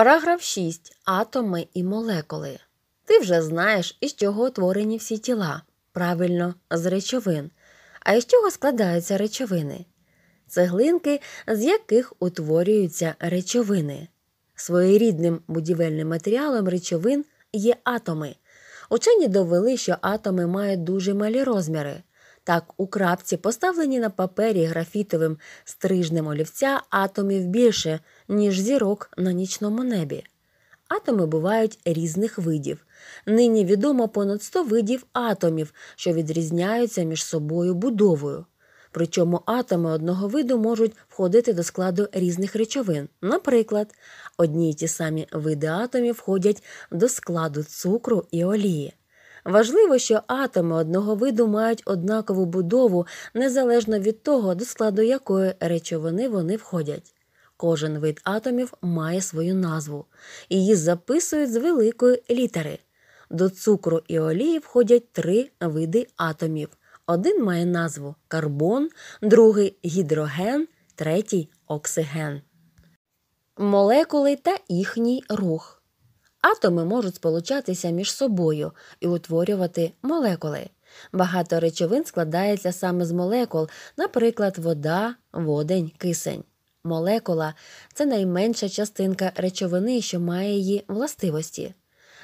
Параграф 6. Атоми і молекули. Ти вже знаєш, із чого утворені всі тіла, правильно, з речовин, а із чого складаються речовини, цеглинки, з яких утворюються речовини. Своєрідним будівельним матеріалом речовин є атоми. Учені довели, що атоми мають дуже малі розміри. Так, у крапці поставлені на папері графітовим стрижнем олівця атомів більше, ніж зірок на нічному небі. Атоми бувають різних видів. Нині відомо понад 100 видів атомів, що відрізняються між собою будовою. Причому атоми одного виду можуть входити до складу різних речовин. Наприклад, одні й ті самі види атомів входять до складу цукру і олії. Важливо, що атоми одного виду мають однакову будову незалежно від того, до складу якої речовини вони входять. Кожен вид атомів має свою назву, її записують з великої літери. До цукру і олії входять три види атомів. Один має назву карбон, другий гідроген, третій оксиген. Молекули та їхній рух. Атоми можуть сполучатися між собою і утворювати молекули. Багато речовин складається саме з молекул, наприклад, вода, водень, кисень. Молекула це найменша частинка речовини, що має її властивості.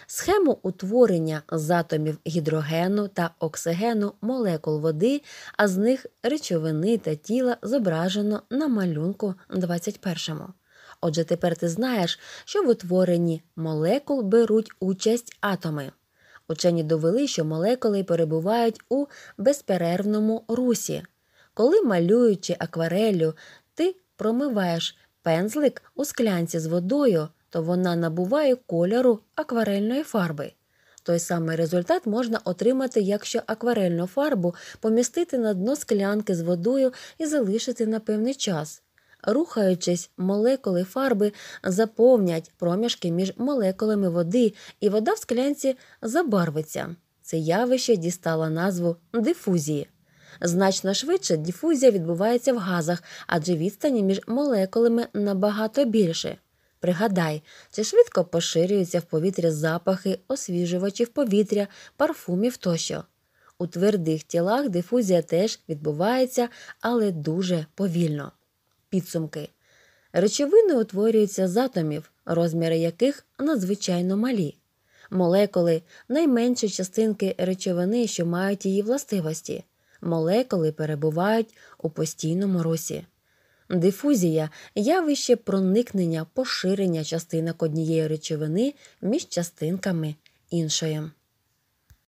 Схему утворення з атомів гідрогену та оксигену молекул води, а з них речовини та тіла зображено на малюнку 21. Отже, тепер ти знаєш, що в утворенні молекул беруть участь атоми. Учені довели, що молекули перебувають у безперервному русі. Коли малюючи акварелю, ти промиваєш пензлик у склянці з водою, то вона набуває кольору акварельної фарби. Той самий результат можна отримати, якщо акварельну фарбу помістити на дно склянки з водою і залишити на певний час. Рухаючись, молекули фарби заповнять проміжки між молекулами води, і вода в склянці забарвиться. Це явище дістало назву дифузії. Значно швидше дифузія відбувається в газах, адже відстані між молекулами набагато більше. Пригадай, чи швидко поширюються в повітрі запахи, освіжувачів повітря, парфумів тощо. У твердих тілах дифузія теж відбувається, але дуже повільно підсумки. Речовини утворюються з атомів, розміри яких надзвичайно малі. Молекули найменші частинки речовини, що мають її властивості. Молекули перебувають у постійному русі. Дифузія явище проникнення поширення частинок однієї речовини між частинками іншої.